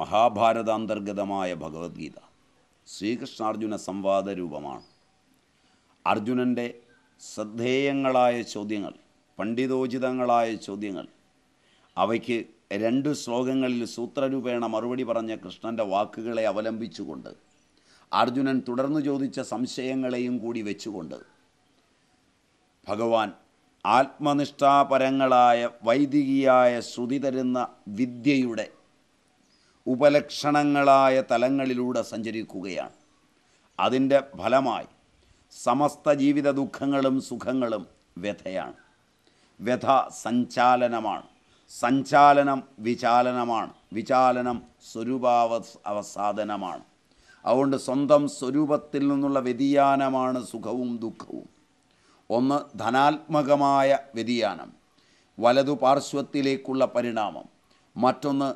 മഹാഭാരതാന്തർഗതമായ ഭഗവത്ഗീത ശ്രീകൃഷ്ണാർജുന സംവാദ രൂപമാണ് അർജുനൻ്റെ ശ്രദ്ധേയങ്ങളായ ചോദ്യങ്ങൾ പണ്ഡിതോചിതങ്ങളായ ചോദ്യങ്ങൾ അവയ്ക്ക് രണ്ട് ശ്ലോകങ്ങളിൽ സൂത്രരൂപേണ മറുപടി പറഞ്ഞ കൃഷ്ണൻ്റെ വാക്കുകളെ അവലംബിച്ചുകൊണ്ട് അർജുനൻ തുടർന്ന് ചോദിച്ച സംശയങ്ങളെയും കൂടി വെച്ചുകൊണ്ട് ഭഗവാൻ ആത്മനിഷ്ഠാപരങ്ങളായ വൈദികിയായ ശ്രുതി തരുന്ന വിദ്യയുടെ ഉപലക്ഷണങ്ങളായ തലങ്ങളിലൂടെ സഞ്ചരിക്കുകയാണ് അതിൻ്റെ ഫലമായി സമസ്ത ജീവിത ദുഃഖങ്ങളും സുഖങ്ങളും വ്യഥയാണ് വ്യഥ സഞ്ചാലനമാണ് സഞ്ചാലനം വിചാലനമാണ് വിചാലനം സ്വരൂപാവ അവസാധനമാണ് അതുകൊണ്ട് സ്വന്തം സ്വരൂപത്തിൽ നിന്നുള്ള വ്യതിയാനമാണ് സുഖവും ദുഃഖവും ഒന്ന് ധനാത്മകമായ വ്യതിയാനം വലതു പാർശ്വത്തിലേക്കുള്ള പരിണാമം മറ്റൊന്ന്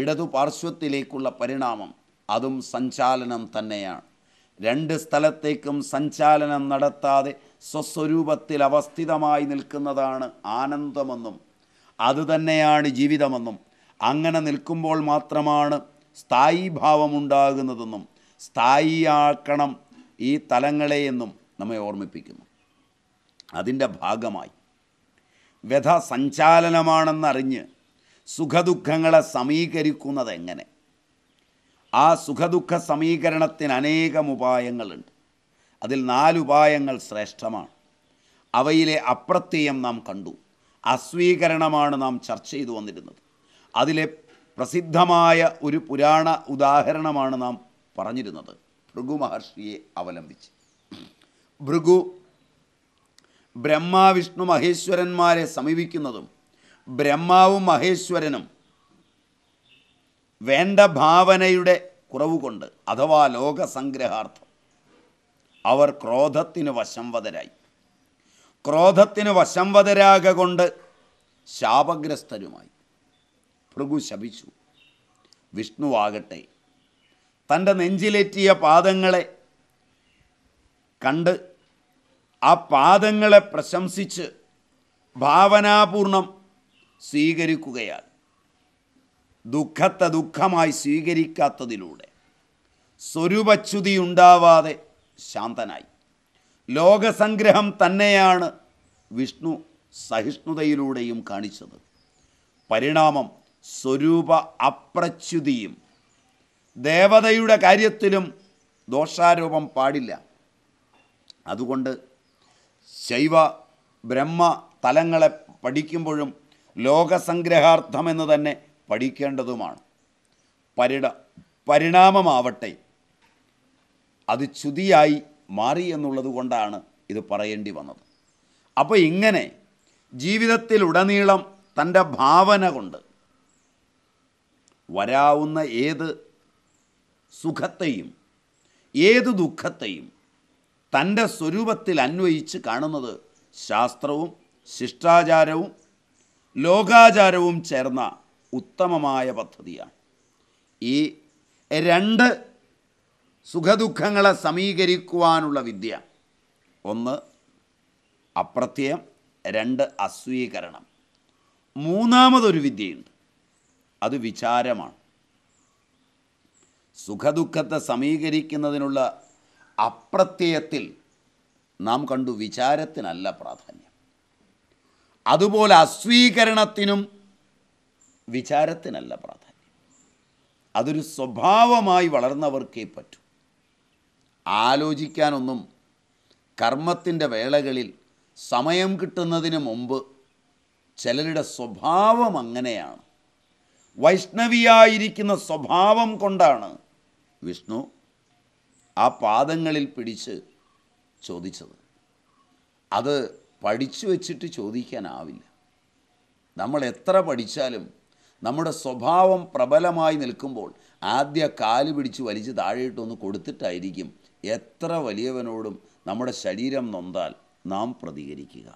ഇടതു പാർശ്വത്തിലേക്കുള്ള പരിണാമം അതും സഞ്ചാലനം തന്നെയാണ് രണ്ട് സ്ഥലത്തേക്കും സഞ്ചാലനം നടത്താതെ സ്വസ്വരൂപത്തിൽ അവസ്ഥിതമായി നിൽക്കുന്നതാണ് ആനന്ദമെന്നും അതുതന്നെയാണ് ജീവിതമെന്നും അങ്ങനെ നിൽക്കുമ്പോൾ മാത്രമാണ് സ്ഥായീഭാവമുണ്ടാകുന്നതെന്നും സ്ഥായിയാക്കണം ഈ തലങ്ങളെ എന്നും നമ്മെ ഓർമ്മിപ്പിക്കുന്നു അതിൻ്റെ ഭാഗമായി വ്യഥ സഞ്ചാലനമാണെന്നറിഞ്ഞ് സുഖദുഃഖങ്ങളെ സമീകരിക്കുന്നത് എങ്ങനെ ആ സുഖദുഃഖ സമീകരണത്തിന് അനേകം ഉപായങ്ങളുണ്ട് അതിൽ നാലുപായങ്ങൾ ശ്രേഷ്ഠമാണ് അവയിലെ അപ്രത്യയം നാം കണ്ടു അസ്വീകരണമാണ് നാം ചർച്ച ചെയ്തു വന്നിരുന്നത് അതിലെ പ്രസിദ്ധമായ ഒരു പുരാണ ഉദാഹരണമാണ് നാം പറഞ്ഞിരുന്നത് ഭൃഗു മഹർഷിയെ അവലംബിച്ച് ഭൃഗു ബ്രഹ്മ വിഷ്ണു മഹേശ്വരന്മാരെ സമീപിക്കുന്നതും ബ്രഹ്മാവും മഹേശ്വരനും വേണ്ട ഭാവനയുടെ കുറവ് കൊണ്ട് അഥവാ ലോകസംഗ്രഹാർത്ഥം അവർ ക്രോധത്തിന് വശംവതരായി ക്രോധത്തിന് വശംവതരാക കൊണ്ട് ശാപഗ്രസ്തരുമായി ഭൃഗു ശപിച്ചു വിഷ്ണുവാകട്ടെ തൻ്റെ നെഞ്ചിലേറ്റിയ പാദങ്ങളെ കണ്ട് ആ പാദങ്ങളെ പ്രശംസിച്ച് ഭാവനാപൂർണം സ്വീകരിക്കുകയാണ് ദുഃഖത്തെ ദുഃഖമായി സ്വീകരിക്കാത്തതിലൂടെ സ്വരൂപച്യുതി ഉണ്ടാവാതെ ശാന്തനായി ലോകസംഗ്രഹം തന്നെയാണ് വിഷ്ണു സഹിഷ്ണുതയിലൂടെയും കാണിച്ചത് പരിണാമം സ്വരൂപ അപ്രച്യുതിയും ദേവതയുടെ കാര്യത്തിലും ദോഷാരോപം പാടില്ല അതുകൊണ്ട് ശൈവ ബ്രഹ്മ തലങ്ങളെ പഠിക്കുമ്പോഴും ലോകസംഗ്രഹാർത്ഥമെന്ന് തന്നെ പഠിക്കേണ്ടതുമാണ് പരിട പരിണാമമാവട്ടെ അത് ചുതിയായി മാറി എന്നുള്ളത് കൊണ്ടാണ് ഇത് പറയേണ്ടി വന്നത് അപ്പോൾ ഇങ്ങനെ ജീവിതത്തിലുടനീളം തൻ്റെ ഭാവന കൊണ്ട് വരാവുന്ന ഏത് സുഖത്തെയും ഏത് ദുഃഖത്തെയും തൻ്റെ സ്വരൂപത്തിൽ അന്വയിച്ച് കാണുന്നത് ശാസ്ത്രവും ശിഷ്ടാചാരവും ലോകാചാരവും ചേർന്ന ഉത്തമമായ പദ്ധതിയാണ് ഈ രണ്ട് സുഖദുഃഖങ്ങളെ സമീകരിക്കുവാനുള്ള വിദ്യ ഒന്ന് അപ്രത്യം രണ്ട് അസ്വീകരണം മൂന്നാമതൊരു വിദ്യയുണ്ട് അത് വിചാരമാണ് സുഖദുഃഖത്തെ സമീകരിക്കുന്നതിനുള്ള അപ്രത്യയത്തിൽ നാം കണ്ടു വിചാരത്തിനല്ല പ്രാധാന്യം അതുപോലെ അസ്വീകരണത്തിനും വിചാരത്തിനല്ല പ്രാധാന്യം അതൊരു സ്വഭാവമായി വളർന്നവർക്കേ പറ്റൂ ആലോചിക്കാനൊന്നും കർമ്മത്തിൻ്റെ വേളകളിൽ സമയം കിട്ടുന്നതിന് മുമ്പ് ചിലരുടെ സ്വഭാവം അങ്ങനെയാണ് വൈഷ്ണവിയായിരിക്കുന്ന സ്വഭാവം കൊണ്ടാണ് വിഷ്ണു ആ പാദങ്ങളിൽ പിടിച്ച് ചോദിച്ചത് അത് പഠിച്ചു വച്ചിട്ട് ചോദിക്കാനാവില്ല നമ്മൾ എത്ര പഠിച്ചാലും നമ്മുടെ സ്വഭാവം പ്രബലമായി നിൽക്കുമ്പോൾ ആദ്യ കാല് പിടിച്ച് വലിച്ച് താഴെയിട്ടൊന്ന് കൊടുത്തിട്ടായിരിക്കും എത്ര വലിയവനോടും നമ്മുടെ ശരീരം നൊന്താൽ നാം പ്രതികരിക്കുക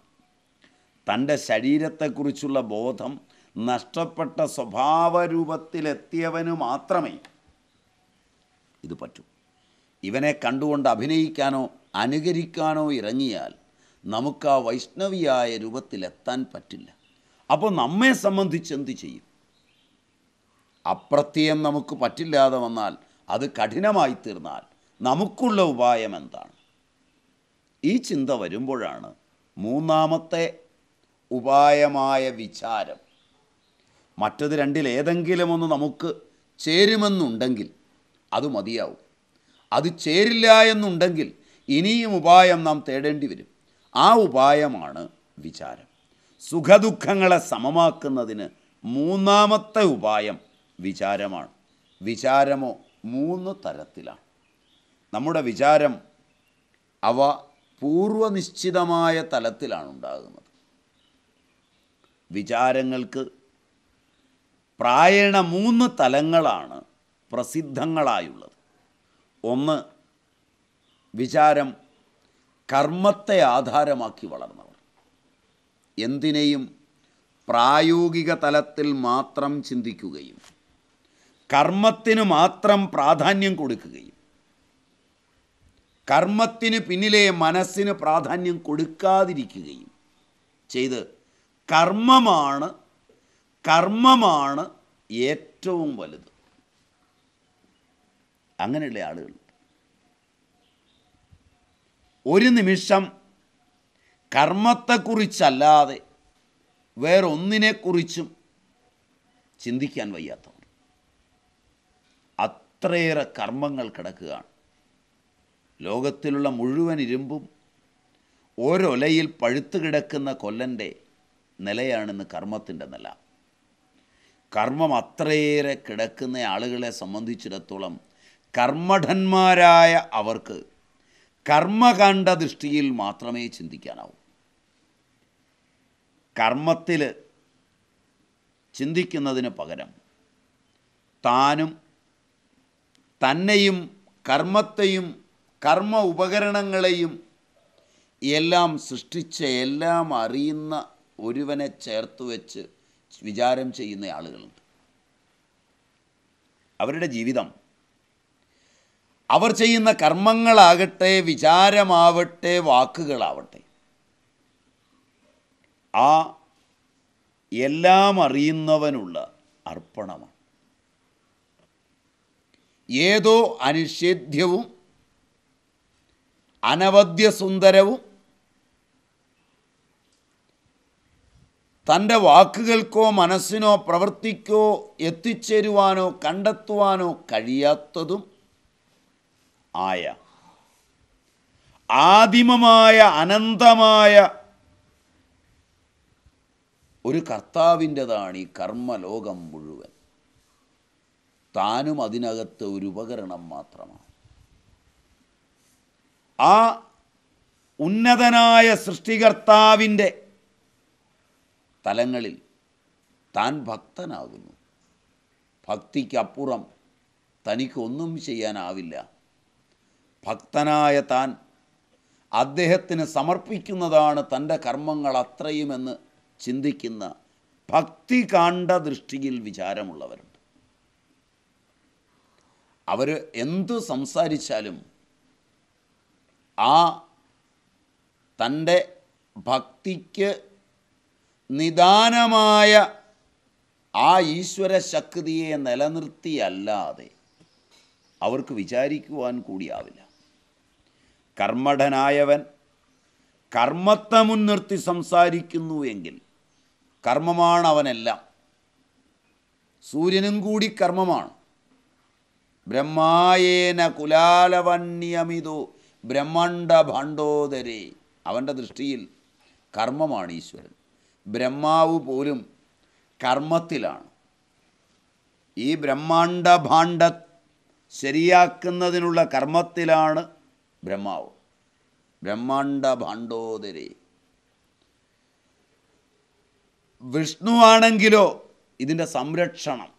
തൻ്റെ ശരീരത്തെക്കുറിച്ചുള്ള ബോധം നഷ്ടപ്പെട്ട സ്വഭാവരൂപത്തിലെത്തിയവന് മാത്രമേ ഇത് പറ്റൂ ഇവനെ കണ്ടുകൊണ്ട് അഭിനയിക്കാനോ അനുകരിക്കാനോ ഇറങ്ങിയാൽ നമുക്ക് ആ വൈഷ്ണവിയായ രൂപത്തിലെത്താൻ പറ്റില്ല അപ്പോൾ നമ്മെ സംബന്ധിച്ച് എന്ത് ചെയ്യും അപ്രത്യയം നമുക്ക് പറ്റില്ലാതെ വന്നാൽ അത് കഠിനമായി തീർന്നാൽ നമുക്കുള്ള ഉപായം എന്താണ് ഈ ചിന്ത വരുമ്പോഴാണ് മൂന്നാമത്തെ ഉപായമായ വിചാരം മറ്റത് രണ്ടിൽ ഏതെങ്കിലും ഒന്ന് നമുക്ക് ചേരുമെന്നുണ്ടെങ്കിൽ അത് മതിയാവും അത് ചേരില്ല എന്നുണ്ടെങ്കിൽ ഇനിയും ഉപായം നാം തേടേണ്ടി വരും ആ ഉപായമാണ് വിചാരം സുഖദുഃഖങ്ങളെ സമമാക്കുന്നതിന് മൂന്നാമത്തെ ഉപായം വിചാരമാണ് വിചാരമോ മൂന്ന് തരത്തിലാണ് നമ്മുടെ വിചാരം അവ പൂർവനിശ്ചിതമായ തലത്തിലാണ് ഉണ്ടാകുന്നത് വിചാരങ്ങൾക്ക് പ്രായണ മൂന്ന് തലങ്ങളാണ് പ്രസിദ്ധങ്ങളായുള്ളത് ഒന്ന് വിചാരം കർമ്മത്തെ ആധാരമാക്കി വളർന്നവർ എന്തിനേയും പ്രായോഗിക തലത്തിൽ മാത്രം ചിന്തിക്കുകയും കർമ്മത്തിന് മാത്രം പ്രാധാന്യം കൊടുക്കുകയും കർമ്മത്തിന് പിന്നിലെ മനസ്സിന് പ്രാധാന്യം കൊടുക്കാതിരിക്കുകയും ചെയ്ത് കർമ്മമാണ് കർമ്മമാണ് ഏറ്റവും വലുത് അങ്ങനെയുള്ള ആളുകൾ ഒരു നിമിഷം കർമ്മത്തെക്കുറിച്ചല്ലാതെ വേറൊന്നിനെക്കുറിച്ചും ചിന്തിക്കാൻ വയ്യാത്തവർ അത്രയേറെ കർമ്മങ്ങൾ കിടക്കുകയാണ് ലോകത്തിലുള്ള മുഴുവൻ ഇരുമ്പും ഓരോലയിൽ പഴുത്തു കിടക്കുന്ന കൊല്ലൻ്റെ നിലയാണെന്ന് കർമ്മത്തിൻ്റെ നില കർമ്മം അത്രയേറെ കിടക്കുന്ന ആളുകളെ സംബന്ധിച്ചിടത്തോളം കർമ്മഠന്മാരായ അവർക്ക് കർമ്മകാണ്ഡ ദൃഷ്ടിയിൽ മാത്രമേ ചിന്തിക്കാനാവൂ കർമ്മത്തിൽ ചിന്തിക്കുന്നതിന് പകരം താനും തന്നെയും കർമ്മത്തെയും കർമ്മ ഉപകരണങ്ങളെയും എല്ലാം സൃഷ്ടിച്ച എല്ലാം അറിയുന്ന ഒരുവനെ ചേർത്ത് വെച്ച് വിചാരം ചെയ്യുന്ന ആളുകളുണ്ട് അവരുടെ ജീവിതം അവർ ചെയ്യുന്ന കർമ്മങ്ങളാകട്ടെ വിചാരമാവട്ടെ വാക്കുകളാവട്ടെ ആ എല്ലാം അറിയുന്നവനുള്ള അർപ്പണമാണ് ഏതോ അനിഷേദ്യവും അനവധ്യസുന്ദരവും സുന്ദരവും തൻ്റെ വാക്കുകൾക്കോ മനസ്സിനോ പ്രവൃത്തിക്കോ എത്തിച്ചേരുവാനോ കണ്ടെത്തുവാനോ കഴിയാത്തതും ആയ ആദിമമായ അനന്തമായ ഒരു കർത്താവിൻ്റെതാണ് ഈ കർമ്മലോകം മുഴുവൻ താനും അതിനകത്ത് ഒരു ഉപകരണം മാത്രമാണ് ആ ഉന്നതനായ സൃഷ്ടികർത്താവിൻ്റെ തലങ്ങളിൽ താൻ ഭക്തനാകുന്നു ഭക്തിക്കപ്പുറം തനിക്കൊന്നും ചെയ്യാനാവില്ല ഭക്തനായ താൻ അദ്ദേഹത്തിന് സമർപ്പിക്കുന്നതാണ് തൻ്റെ കർമ്മങ്ങൾ അത്രയുമെന്ന് ചിന്തിക്കുന്ന ഭക്തി കാണ്ട ദൃഷ്ടിയിൽ വിചാരമുള്ളവരുണ്ട് അവർ എന്തു സംസാരിച്ചാലും ആ തൻ്റെ ഭക്തിക്ക് നിദാനമായ ആ ഈശ്വര ശക്തിയെ നിലനിർത്തിയല്ലാതെ അവർക്ക് വിചാരിക്കുവാൻ കൂടിയാവില്ല കർമ്മഠനായവൻ കർമ്മത്തെ മുൻനിർത്തി സംസാരിക്കുന്നു എങ്കിൽ കർമ്മമാണ് അവനെല്ലാം സൂര്യനും കൂടി കർമ്മമാണ് ബ്രഹ്മായേന കുലാലവണ്യമിതോ ബ്രഹ്മണ്ഡ ഭണ്ഡോദരെ അവൻ്റെ ദൃഷ്ടിയിൽ കർമ്മമാണ് ഈശ്വരൻ ബ്രഹ്മാവ് പോലും കർമ്മത്തിലാണ് ഈ ബ്രഹ്മാണ്ഡ ഭാണ്ഡ ശരിയാക്കുന്നതിനുള്ള കർമ്മത്തിലാണ് ബ്രഹ്മാവ് ബ്രഹ്മാണ്ട ഭാണ്ഡോദരി വിഷ്ണുവാണെങ്കിലോ ഇതിൻ്റെ സംരക്ഷണം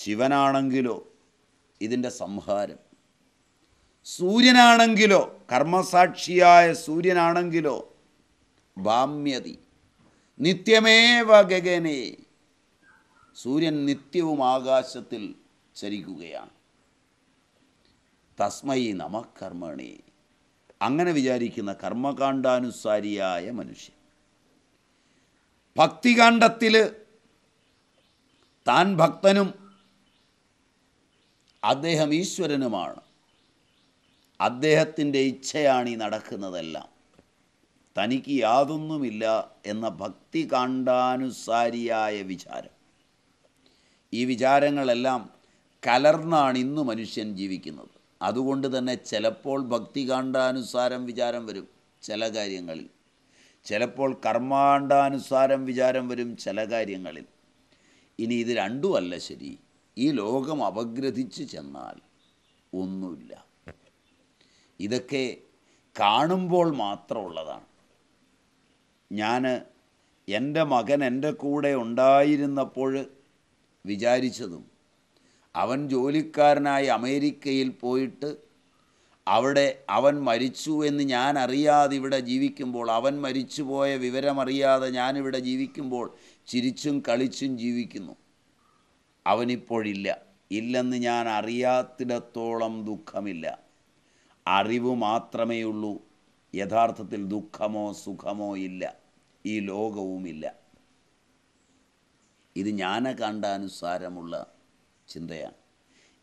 ശിവനാണെങ്കിലോ ഇതിൻ്റെ സംഹാരം സൂര്യനാണെങ്കിലോ കർമ്മസാക്ഷിയായ സൂര്യനാണെങ്കിലോ ഭാമ്യതി നിത്യമേവ ഗഗനെ സൂര്യൻ നിത്യവും ആകാശത്തിൽ ചരിക്കുകയാണ് തസ്മയി നമകർമ്മണി അങ്ങനെ വിചാരിക്കുന്ന കർമ്മകാണ്ഡാനുസാരിയായ മനുഷ്യൻ ഭക്തികാണ്ഡത്തിൽ താൻ ഭക്തനും അദ്ദേഹം ഈശ്വരനുമാണ് അദ്ദേഹത്തിൻ്റെ ഇച്ഛയാണ് ഈ നടക്കുന്നതെല്ലാം തനിക്ക് യാതൊന്നുമില്ല എന്ന ഭക്തി കാണ്ടാനുസാരിയായ വിചാരം ഈ വിചാരങ്ങളെല്ലാം കലർന്നാണ് ഇന്ന് മനുഷ്യൻ ജീവിക്കുന്നത് അതുകൊണ്ട് തന്നെ ചിലപ്പോൾ ഭക്തികാണ്ഡാനുസാരം വിചാരം വരും ചില കാര്യങ്ങളിൽ ചിലപ്പോൾ കർമാണ്ടാനുസാരം വിചാരം വരും ചില കാര്യങ്ങളിൽ ഇനി ഇത് രണ്ടുമല്ല ശരി ഈ ലോകം അപഗ്രഥിച്ച് ചെന്നാൽ ഒന്നുമില്ല ഇതൊക്കെ കാണുമ്പോൾ മാത്രമുള്ളതാണ് ഞാൻ എൻ്റെ മകൻ എൻ്റെ കൂടെ ഉണ്ടായിരുന്നപ്പോൾ വിചാരിച്ചതും അവൻ ജോലിക്കാരനായി അമേരിക്കയിൽ പോയിട്ട് അവിടെ അവൻ മരിച്ചു എന്ന് ഞാൻ അറിയാതെ ഇവിടെ ജീവിക്കുമ്പോൾ അവൻ മരിച്ചുപോയ വിവരമറിയാതെ ഞാനിവിടെ ജീവിക്കുമ്പോൾ ചിരിച്ചും കളിച്ചും ജീവിക്കുന്നു അവനിപ്പോഴില്ല ഇല്ലെന്ന് ഞാൻ അറിയാത്തിടത്തോളം ദുഃഖമില്ല അറിവ് മാത്രമേ ഉള്ളൂ യഥാർത്ഥത്തിൽ ദുഃഖമോ സുഖമോ ഇല്ല ഈ ലോകവുമില്ല ഇത് കണ്ടാനുസാരമുള്ള ചിന്തയാണ്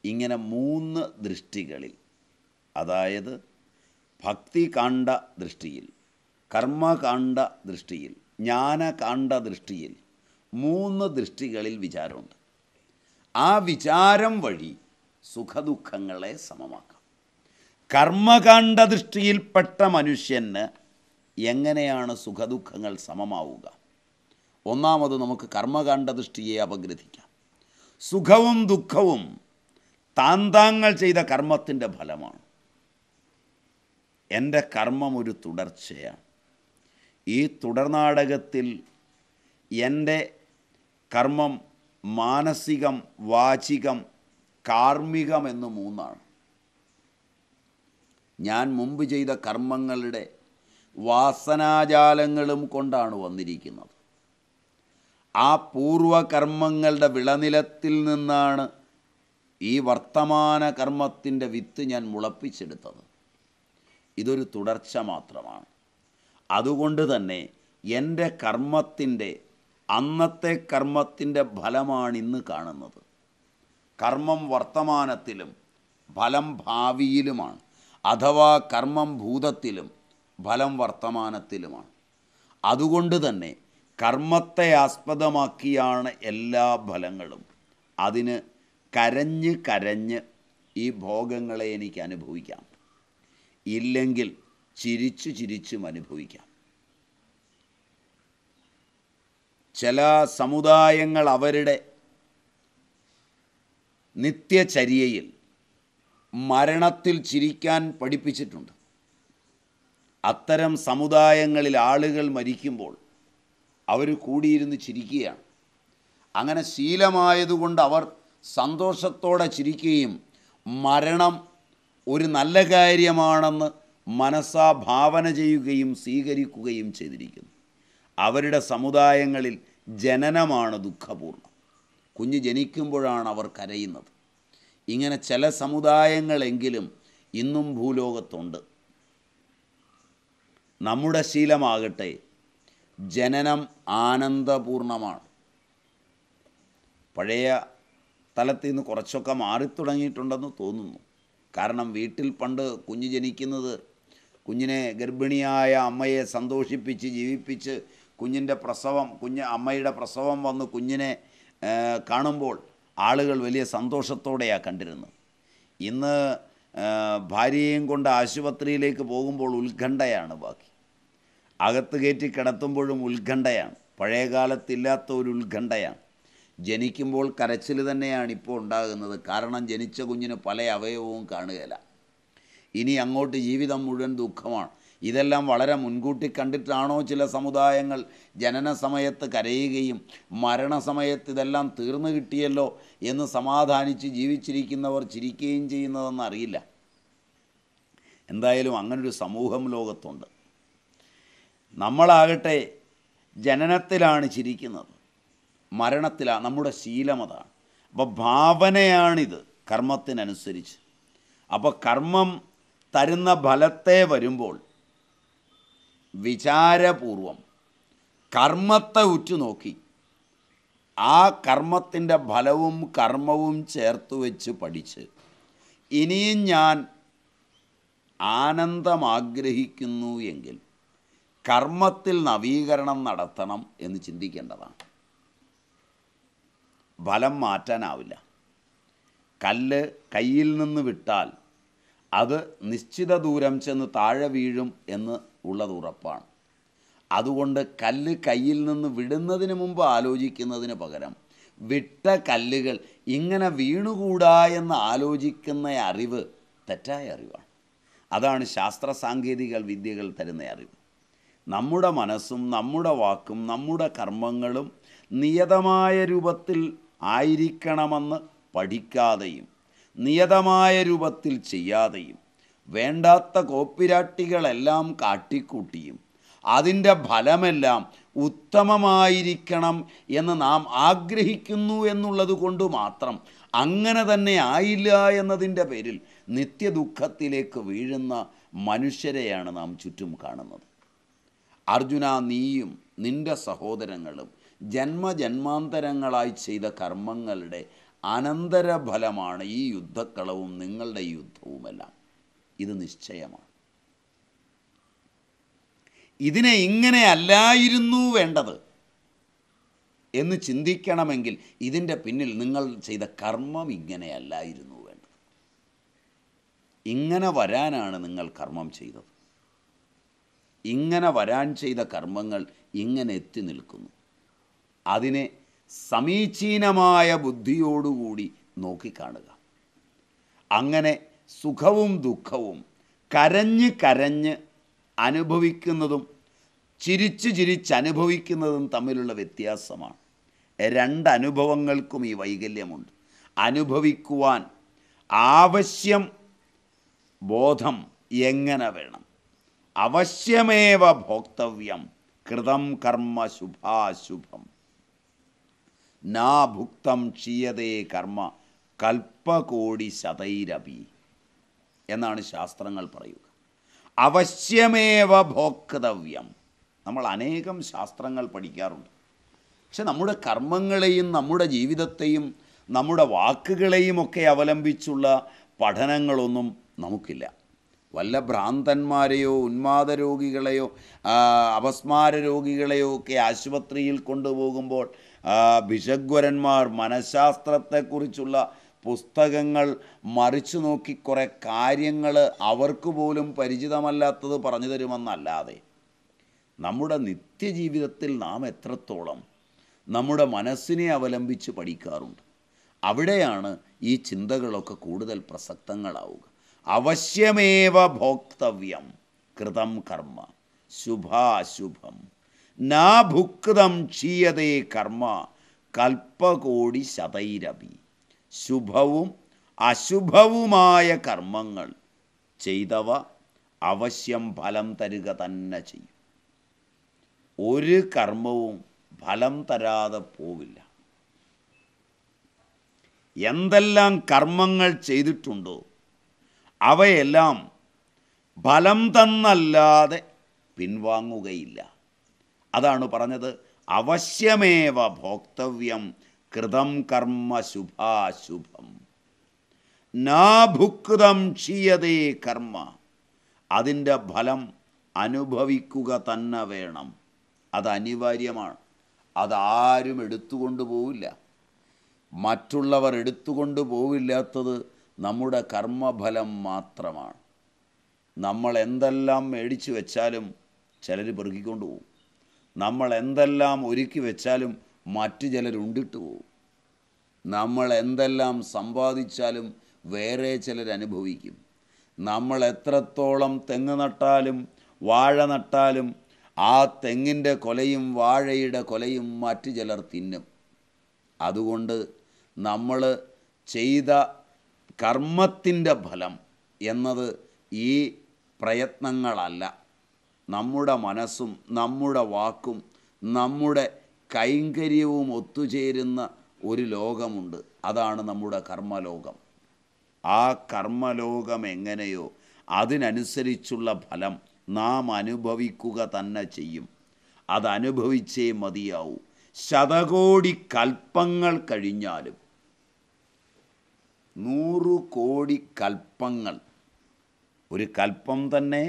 ഇങ്ങനെ മൂന്ന് ദൃഷ്ടികളിൽ അതായത് ഭക്തി കാണ്ട ദൃഷ്ടിയിൽ കർമ്മകാണ്ഡ ദൃഷ്ടിയിൽ ജ്ഞാനകാണ്ഡ ദൃഷ്ടിയിൽ മൂന്ന് ദൃഷ്ടികളിൽ വിചാരമുണ്ട് ആ വിചാരം വഴി സുഖദുഃഖങ്ങളെ സമമാക്കാം കർമ്മകാണ്ഡ ദൃഷ്ടിയിൽപ്പെട്ട മനുഷ്യന് എങ്ങനെയാണ് സുഖദുഃഖങ്ങൾ സമമാവുക ഒന്നാമത് നമുക്ക് കർമ്മകാണ്ഡ ദൃഷ്ടിയെ അപഗ്രഥിക്കാം സുഖവും ദുഃഖവും താന്താങ്ങൾ ചെയ്ത കർമ്മത്തിൻ്റെ ഫലമാണ് എൻ്റെ കർമ്മം ഒരു തുടർച്ചയാണ് ഈ തുടർനാടകത്തിൽ എൻ്റെ കർമ്മം മാനസികം വാചികം കാർമ്മികം എന്ന് മൂന്നാണ് ഞാൻ മുമ്പ് ചെയ്ത കർമ്മങ്ങളുടെ വാസനാജാലങ്ങളും കൊണ്ടാണ് വന്നിരിക്കുന്നത് ആ പൂർവകർമ്മങ്ങളുടെ വിളനിലത്തിൽ നിന്നാണ് ഈ വർത്തമാന കർമ്മത്തിൻ്റെ വിത്ത് ഞാൻ മുളപ്പിച്ചെടുത്തത് ഇതൊരു തുടർച്ച മാത്രമാണ് അതുകൊണ്ട് തന്നെ എൻ്റെ കർമ്മത്തിൻ്റെ അന്നത്തെ കർമ്മത്തിൻ്റെ ഫലമാണ് ഇന്ന് കാണുന്നത് കർമ്മം വർത്തമാനത്തിലും ഫലം ഭാവിയിലുമാണ് അഥവാ കർമ്മം ഭൂതത്തിലും ഫലം വർത്തമാനത്തിലുമാണ് അതുകൊണ്ട് തന്നെ കർമ്മത്തെ ആസ്പദമാക്കിയാണ് എല്ലാ ഫലങ്ങളും അതിന് കരഞ്ഞ് കരഞ്ഞ് ഈ ഭോഗങ്ങളെ എനിക്ക് അനുഭവിക്കാം ഇല്ലെങ്കിൽ ചിരിച്ചു ചിരിച്ചും അനുഭവിക്കാം ചില സമുദായങ്ങൾ അവരുടെ നിത്യചര്യയിൽ മരണത്തിൽ ചിരിക്കാൻ പഠിപ്പിച്ചിട്ടുണ്ട് അത്തരം സമുദായങ്ങളിൽ ആളുകൾ മരിക്കുമ്പോൾ അവർ കൂടിയിരുന്ന് ചിരിക്കുകയാണ് അങ്ങനെ ശീലമായതുകൊണ്ട് അവർ സന്തോഷത്തോടെ ചിരിക്കുകയും മരണം ഒരു നല്ല കാര്യമാണെന്ന് മനസ്സാ ഭാവന ചെയ്യുകയും സ്വീകരിക്കുകയും ചെയ്തിരിക്കുന്നു അവരുടെ സമുദായങ്ങളിൽ ജനനമാണ് ദുഃഖപൂർണ്ണം കുഞ്ഞ് ജനിക്കുമ്പോഴാണ് അവർ കരയുന്നത് ഇങ്ങനെ ചില സമുദായങ്ങളെങ്കിലും ഇന്നും ഭൂലോകത്തുണ്ട് നമ്മുടെ ശീലമാകട്ടെ ജനനം ആനന്ദപൂർണമാണ് പഴയ തലത്തിൽ നിന്ന് കുറച്ചൊക്കെ മാറിത്തുടങ്ങിയിട്ടുണ്ടെന്ന് തോന്നുന്നു കാരണം വീട്ടിൽ പണ്ട് കുഞ്ഞ് ജനിക്കുന്നത് കുഞ്ഞിനെ ഗർഭിണിയായ അമ്മയെ സന്തോഷിപ്പിച്ച് ജീവിപ്പിച്ച് കുഞ്ഞിൻ്റെ പ്രസവം കുഞ്ഞ് അമ്മയുടെ പ്രസവം വന്ന് കുഞ്ഞിനെ കാണുമ്പോൾ ആളുകൾ വലിയ സന്തോഷത്തോടെയാണ് കണ്ടിരുന്നത് ഇന്ന് ഭാര്യയും കൊണ്ട് ആശുപത്രിയിലേക്ക് പോകുമ്പോൾ ഉത്കണ്ഠയാണ് ബാക്കി അകത്ത് കയറ്റി കിടത്തുമ്പോഴും ഉത്കണ്ഠയാണ് പഴയകാലത്തില്ലാത്ത ഒരു ഉത്കണ്ഠയാണ് ജനിക്കുമ്പോൾ കരച്ചിൽ തന്നെയാണ് ഇപ്പോൾ ഉണ്ടാകുന്നത് കാരണം ജനിച്ച കുഞ്ഞിന് പല അവയവവും കാണുകയില്ല ഇനി അങ്ങോട്ട് ജീവിതം മുഴുവൻ ദുഃഖമാണ് ഇതെല്ലാം വളരെ മുൻകൂട്ടി കണ്ടിട്ടാണോ ചില സമുദായങ്ങൾ ജനന സമയത്ത് കരയുകയും മരണസമയത്ത് ഇതെല്ലാം തീർന്നു കിട്ടിയല്ലോ എന്ന് സമാധാനിച്ച് ജീവിച്ചിരിക്കുന്നവർ ചിരിക്കുകയും ചെയ്യുന്നതെന്നറിയില്ല എന്തായാലും അങ്ങനൊരു സമൂഹം ലോകത്തുണ്ട് നമ്മളാകട്ടെ ജനനത്തിലാണ് ചിരിക്കുന്നത് മരണത്തിലാണ് നമ്മുടെ ശീലം അതാണ് അപ്പോൾ ഭാവനയാണിത് കർമ്മത്തിനനുസരിച്ച് അപ്പോൾ കർമ്മം തരുന്ന ഫലത്തെ വരുമ്പോൾ വിചാരപൂർവം കർമ്മത്തെ ഉറ്റുനോക്കി ആ കർമ്മത്തിൻ്റെ ഫലവും കർമ്മവും ചേർത്ത് വെച്ച് പഠിച്ച് ഇനിയും ഞാൻ ആനന്ദം എങ്കിൽ കർമ്മത്തിൽ നവീകരണം നടത്തണം എന്ന് ചിന്തിക്കേണ്ടതാണ് ഫലം മാറ്റാനാവില്ല കല്ല് കയ്യിൽ നിന്ന് വിട്ടാൽ അത് നിശ്ചിത ദൂരം ചെന്ന് താഴെ വീഴും എന്ന് ഉള്ളത് ഉറപ്പാണ് അതുകൊണ്ട് കല്ല് കയ്യിൽ നിന്ന് വിടുന്നതിന് മുമ്പ് ആലോചിക്കുന്നതിന് പകരം വിട്ട കല്ലുകൾ ഇങ്ങനെ വീണുകൂടാ എന്ന് ആലോചിക്കുന്ന അറിവ് തെറ്റായ അറിവാണ് അതാണ് ശാസ്ത്ര സാങ്കേതിക വിദ്യകൾ തരുന്ന അറിവ് നമ്മുടെ മനസ്സും നമ്മുടെ വാക്കും നമ്മുടെ കർമ്മങ്ങളും നിയതമായ രൂപത്തിൽ ആയിരിക്കണമെന്ന് പഠിക്കാതെയും നിയതമായ രൂപത്തിൽ ചെയ്യാതെയും വേണ്ടാത്ത കോപ്പിരാട്ടികളെല്ലാം കാട്ടിക്കൂട്ടിയും അതിൻ്റെ ഫലമെല്ലാം ഉത്തമമായിരിക്കണം എന്ന് നാം ആഗ്രഹിക്കുന്നു എന്നുള്ളത് കൊണ്ട് മാത്രം അങ്ങനെ തന്നെ ആയില്ല എന്നതിൻ്റെ പേരിൽ നിത്യദുഃഖത്തിലേക്ക് വീഴുന്ന മനുഷ്യരെയാണ് നാം ചുറ്റും കാണുന്നത് അർജുന നീയും നിന്റെ സഹോദരങ്ങളും ജന്മജന്മാന്തരങ്ങളായി ചെയ്ത കർമ്മങ്ങളുടെ അനന്തരഫലമാണ് ഈ യുദ്ധക്കളവും നിങ്ങളുടെ യുദ്ധവുമെല്ലാം ഇത് നിശ്ചയമാണ് ഇതിനെ ഇങ്ങനെ അല്ലായിരുന്നു വേണ്ടത് എന്ന് ചിന്തിക്കണമെങ്കിൽ ഇതിൻ്റെ പിന്നിൽ നിങ്ങൾ ചെയ്ത കർമ്മം ഇങ്ങനെയല്ലായിരുന്നു വേണ്ടത് ഇങ്ങനെ വരാനാണ് നിങ്ങൾ കർമ്മം ചെയ്തത് ഇങ്ങനെ വരാൻ ചെയ്ത കർമ്മങ്ങൾ ഇങ്ങനെ എത്തി നിൽക്കുന്നു അതിനെ സമീചീനമായ ബുദ്ധിയോടുകൂടി നോക്കിക്കാണുക അങ്ങനെ സുഖവും ദുഃഖവും കരഞ്ഞ് കരഞ്ഞ് അനുഭവിക്കുന്നതും ചിരിച്ച് ചിരിച്ചനുഭവിക്കുന്നതും തമ്മിലുള്ള വ്യത്യാസമാണ് രണ്ട് അനുഭവങ്ങൾക്കും ഈ വൈകല്യമുണ്ട് അനുഭവിക്കുവാൻ ആവശ്യം ബോധം എങ്ങനെ വേണം അവശ്യമേവ ഭോക്തവ്യം കൃതം കർമ്മ ശുഭാശുഭം നാ ഭുക്തം ക്ഷീയതേ കർമ്മ കൽപ്പകോടി ശതൈരവി എന്നാണ് ശാസ്ത്രങ്ങൾ പറയുക അവശ്യമേവ ഭോക്തവ്യം നമ്മൾ അനേകം ശാസ്ത്രങ്ങൾ പഠിക്കാറുണ്ട് പക്ഷെ നമ്മുടെ കർമ്മങ്ങളെയും നമ്മുടെ ജീവിതത്തെയും നമ്മുടെ വാക്കുകളെയുമൊക്കെ അവലംബിച്ചുള്ള പഠനങ്ങളൊന്നും നമുക്കില്ല വല്ല ഭ്രാന്തന്മാരെയോ ഉന്മാദ രോഗികളെയോ അപസ്മാര രോഗികളെയോ ഒക്കെ ആശുപത്രിയിൽ കൊണ്ടുപോകുമ്പോൾ ഭിഷഗ്വരന്മാർ മനഃശാസ്ത്രത്തെക്കുറിച്ചുള്ള പുസ്തകങ്ങൾ മറിച്ചു നോക്കി കുറേ കാര്യങ്ങൾ അവർക്ക് പോലും പരിചിതമല്ലാത്തത് പറഞ്ഞു തരുമെന്നല്ലാതെ നമ്മുടെ നിത്യജീവിതത്തിൽ നാം എത്രത്തോളം നമ്മുടെ മനസ്സിനെ അവലംബിച്ച് പഠിക്കാറുണ്ട് അവിടെയാണ് ഈ ചിന്തകളൊക്കെ കൂടുതൽ പ്രസക്തങ്ങളാവുക അവശ്യമേവ ഭോക്തവ്യം കൃതം കർമ്മ ശുഭാശുഭം നാഭുക്തം ക്ഷീയതേ കർമ്മ കൽപ്പകോടി ശതൈരവി ശുഭവും അശുഭവുമായ കർമ്മങ്ങൾ ചെയ്തവ അവശ്യം ഫലം തരുക തന്നെ ചെയ്യും ഒരു കർമ്മവും ഫലം തരാതെ പോവില്ല എന്തെല്ലാം കർമ്മങ്ങൾ ചെയ്തിട്ടുണ്ടോ അവയെല്ലാം ഫലം തന്നല്ലാതെ പിൻവാങ്ങുകയില്ല അതാണ് പറഞ്ഞത് അവശ്യമേവ ഭോക്തവ്യം കൃതം കർമ്മ ശുഭാശുഭം നാഭുക്തം ക്ഷീയതേ കർമ്മ അതിൻ്റെ ഫലം അനുഭവിക്കുക തന്നെ വേണം അത് അനിവാര്യമാണ് അതാരും എടുത്തുകൊണ്ടു പോവില്ല മറ്റുള്ളവർ എടുത്തുകൊണ്ട് പോവില്ലാത്തത് നമ്മുടെ കർമ്മഫലം മാത്രമാണ് നമ്മൾ എന്തെല്ലാം മേടിച്ചു വെച്ചാലും ചിലർ പെറുക്കിക്കൊണ്ട് പോവും നമ്മൾ എന്തെല്ലാം ഒരുക്കി വെച്ചാലും മറ്റു ചിലർ ഉണ്ടിട്ട് നമ്മൾ എന്തെല്ലാം സമ്പാദിച്ചാലും വേറെ ചിലർ അനുഭവിക്കും നമ്മൾ എത്രത്തോളം തെങ്ങ് നട്ടാലും വാഴ നട്ടാലും ആ തെങ്ങിൻ്റെ കൊലയും വാഴയുടെ കൊലയും മറ്റു ചിലർ തിന്നും അതുകൊണ്ട് നമ്മൾ ചെയ്ത കർമ്മത്തിൻ്റെ ഫലം എന്നത് ഈ പ്രയത്നങ്ങളല്ല നമ്മുടെ മനസ്സും നമ്മുടെ വാക്കും നമ്മുടെ കൈങ്കര്യവും ഒത്തുചേരുന്ന ഒരു ലോകമുണ്ട് അതാണ് നമ്മുടെ കർമ്മലോകം ആ കർമ്മലോകം എങ്ങനെയോ അതിനനുസരിച്ചുള്ള ഫലം നാം അനുഭവിക്കുക തന്നെ ചെയ്യും അതനുഭവിച്ചേ മതിയാവൂ ശതകോടി കൽപ്പങ്ങൾ കഴിഞ്ഞാലും നൂറു കോടി കൽപ്പങ്ങൾ ഒരു കൽപ്പം തന്നെ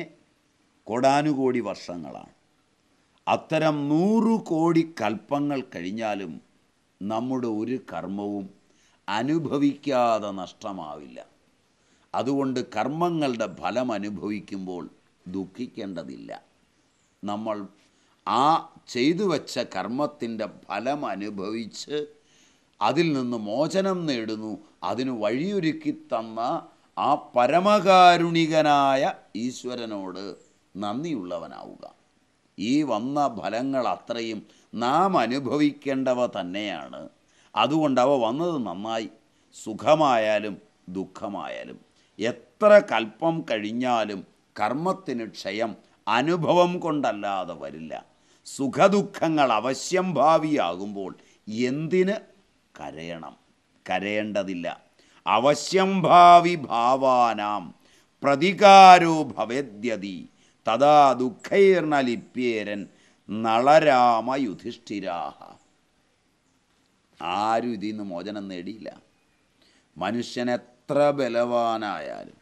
കോടാനുകോടി വർഷങ്ങളാണ് അത്തരം നൂറു കോടി കൽപ്പങ്ങൾ കഴിഞ്ഞാലും നമ്മുടെ ഒരു കർമ്മവും അനുഭവിക്കാതെ നഷ്ടമാവില്ല അതുകൊണ്ട് കർമ്മങ്ങളുടെ ഫലം അനുഭവിക്കുമ്പോൾ ദുഃഖിക്കേണ്ടതില്ല നമ്മൾ ആ ചെയ്തു വച്ച കർമ്മത്തിൻ്റെ ഫലം അനുഭവിച്ച് അതിൽ നിന്ന് മോചനം നേടുന്നു അതിന് വഴിയൊരുക്കി തന്ന ആ പരമകാരുണികനായ ഈശ്വരനോട് നന്ദിയുള്ളവനാവുക ഈ വന്ന ഫലങ്ങൾ അത്രയും നാം അനുഭവിക്കേണ്ടവ തന്നെയാണ് അതുകൊണ്ട് അവ വന്നത് നന്നായി സുഖമായാലും ദുഃഖമായാലും എത്ര കൽപ്പം കഴിഞ്ഞാലും കർമ്മത്തിന് ക്ഷയം അനുഭവം കൊണ്ടല്ലാതെ വരില്ല സുഖദുഃഖങ്ങൾ അവശ്യം ഭാവിയാകുമ്പോൾ എന്തിന് കരയണം കരയേണ്ടതില്ല അവശ്യം ഭാവി ഭാവാനാം പ്രതികാരോ ഭവേദ്യതി തഥാ ദുഃഖൈർണ ലിപ്യേരൻ നളരാമ യുധിഷ്ഠിരാഹ ആരും ഇതിൽ നിന്ന് മോചനം നേടിയില്ല മനുഷ്യൻ എത്ര ബലവാനായാലും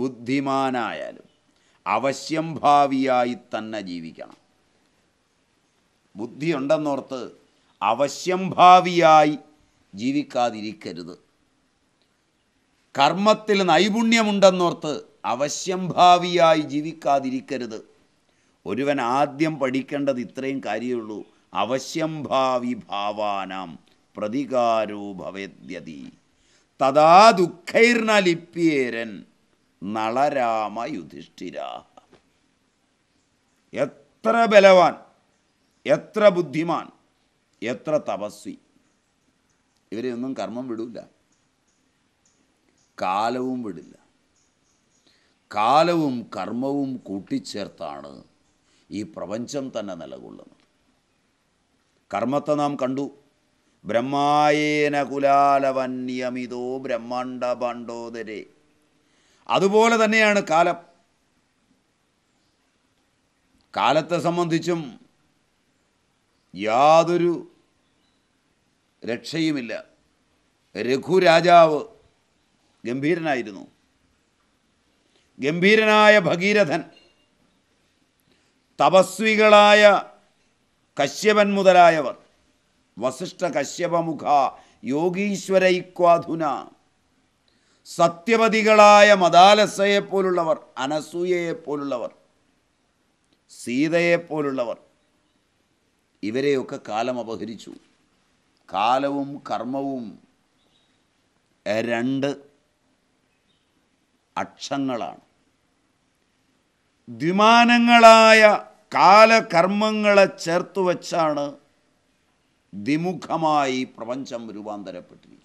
ബുദ്ധിമാനായാലും അവശ്യം ഭാവിയായി തന്നെ ജീവിക്കണം ബുദ്ധിയുണ്ടെന്നോർത്ത് അവശ്യം ഭാവിയായി ജീവിക്കാതിരിക്കരുത് കർമ്മത്തിൽ നൈപുണ്യമുണ്ടെന്നോർത്ത് ഭാവിയായി ജീവിക്കാതിരിക്കരുത് ഒരുവൻ ആദ്യം പഠിക്കേണ്ടത് ഇത്രയും കാര്യമുള്ളൂ ഭാവി ഭാവാനാം പ്രതികാരോ ഭവേദ്യതി തഥാ ദുഃഖൈർണ ലിപ്യേരൻ നളരാമ യുധിഷ്ഠിര എത്ര ബലവാൻ എത്ര ബുദ്ധിമാൻ എത്ര തപസ്വി ഒന്നും കർമ്മം വിടില്ല കാലവും വിടില്ല കാലവും കർമ്മവും കൂട്ടിച്ചേർത്താണ് ഈ പ്രപഞ്ചം തന്നെ നിലകൊള്ളുന്നത് കർമ്മത്തെ നാം കണ്ടു ബ്രഹ്മായേന കുലാലവന്യമിതോ ബ്രഹ്മാണ്ട ഭാണ്ഡോദരെ അതുപോലെ തന്നെയാണ് കാലം കാലത്തെ സംബന്ധിച്ചും യാതൊരു രക്ഷയുമില്ല രഘുരാജാവ് ഗംഭീരനായിരുന്നു ഗംഭീരനായ ഭഗീരഥൻ തപസ്വികളായ കശ്യപൻ മുതലായവർ വസിഷ്ഠ കശ്യപമുഖ യോഗീശ്വരൈക്വാധുന സത്യപതികളായ മദാലസയെപ്പോലുള്ളവർ അനസൂയയെപ്പോലുള്ളവർ സീതയെപ്പോലുള്ളവർ ഇവരെയൊക്കെ കാലം അപഹരിച്ചു കാലവും കർമ്മവും രണ്ട് അക്ഷങ്ങളാണ് ദ്വിമാനങ്ങളായ കാലകർമ്മങ്ങളെ ചേർത്ത് വച്ചാണ് ദ്വിമുഖമായി പ്രപഞ്ചം രൂപാന്തരപ്പെട്ടിരിക്കുന്നത്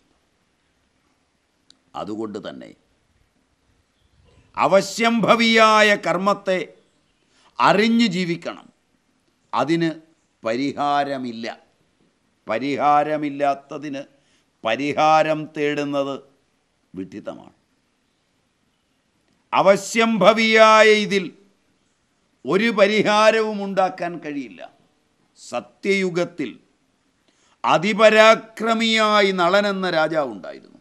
അതുകൊണ്ട് തന്നെ അവശ്യംഭവിയായ കർമ്മത്തെ അറിഞ്ഞു ജീവിക്കണം അതിന് പരിഹാരമില്ല പരിഹാരമില്ലാത്തതിന് പരിഹാരം തേടുന്നത് വിഡിതമാണ് അവശ്യം ഭവിയായ ഇതിൽ ഒരു പരിഹാരവും ഉണ്ടാക്കാൻ കഴിയില്ല സത്യയുഗത്തിൽ അതിപരാക്രമിയായി നളൻ എന്ന രാജാവ് ഉണ്ടായിരുന്നു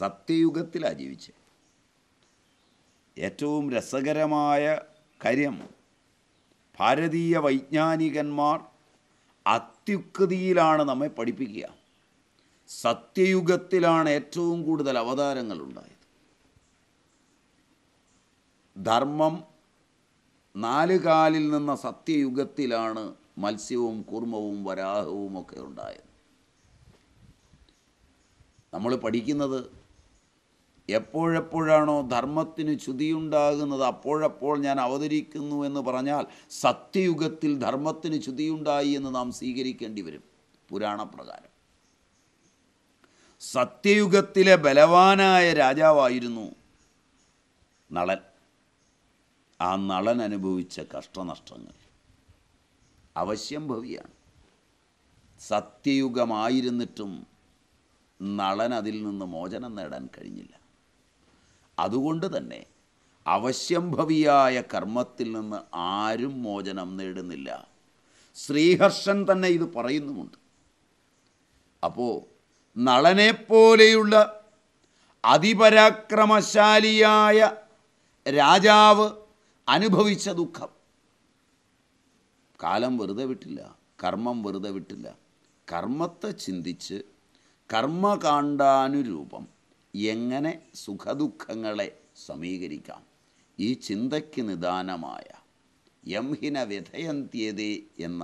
സത്യയുഗത്തിലാണ് ജീവിച്ചത് ഏറ്റവും രസകരമായ കാര്യം ഭാരതീയ വൈജ്ഞാനികന്മാർ അത്യുക്തിയിലാണ് നമ്മെ പഠിപ്പിക്കുക സത്യയുഗത്തിലാണ് ഏറ്റവും കൂടുതൽ അവതാരങ്ങൾ ഉണ്ടായത് ധർമ്മം നാല് കാലിൽ നിന്ന സത്യയുഗത്തിലാണ് മത്സ്യവും കുർമ്മവും വരാഹവും ഒക്കെ ഉണ്ടായത് നമ്മൾ പഠിക്കുന്നത് എപ്പോഴെപ്പോഴാണോ ധർമ്മത്തിന് ചുതിയുണ്ടാകുന്നത് അപ്പോഴപ്പോൾ ഞാൻ അവതരിക്കുന്നു എന്ന് പറഞ്ഞാൽ സത്യയുഗത്തിൽ ധർമ്മത്തിന് ചുതിയുണ്ടായി എന്ന് നാം സ്വീകരിക്കേണ്ടി വരും പുരാണപ്രകാരം സത്യയുഗത്തിലെ ബലവാനായ രാജാവായിരുന്നു നളൻ ആ നളൻ അനുഭവിച്ച കഷ്ടനഷ്ടങ്ങൾ അവശ്യം ഭവിയാണ് സത്യയുഗമായിരുന്നിട്ടും നളൻ അതിൽ നിന്ന് മോചനം നേടാൻ കഴിഞ്ഞില്ല അതുകൊണ്ട് തന്നെ അവശ്യംഭവിയായ കർമ്മത്തിൽ നിന്ന് ആരും മോചനം നേടുന്നില്ല ശ്രീഹർഷൻ തന്നെ ഇത് പറയുന്നുമുണ്ട് അപ്പോൾ നളനെപ്പോലെയുള്ള അതിപരാക്രമശാലിയായ രാജാവ് അനുഭവിച്ച ദുഃഖം കാലം വെറുതെ വിട്ടില്ല കർമ്മം വെറുതെ വിട്ടില്ല കർമ്മത്തെ ചിന്തിച്ച് കർമ്മകാണ്ടാനുരൂപം എങ്ങനെ സുഖദുഃഖങ്ങളെ സമീകരിക്കാം ഈ ചിന്തയ്ക്ക് നിദാനമായ യംഹിന വ്യഥയന്ത്യതേ എന്ന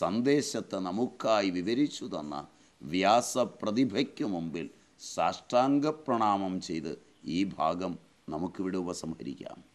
സന്ദേശത്തെ നമുക്കായി വിവരിച്ചു തന്ന വ്യാസപ്രതിഭയ്ക്ക് മുമ്പിൽ സാഷ്ടാംഗ പ്രണാമം ചെയ്ത് ഈ ഭാഗം നമുക്കിവിടെ ഉപസംഹരിക്കാം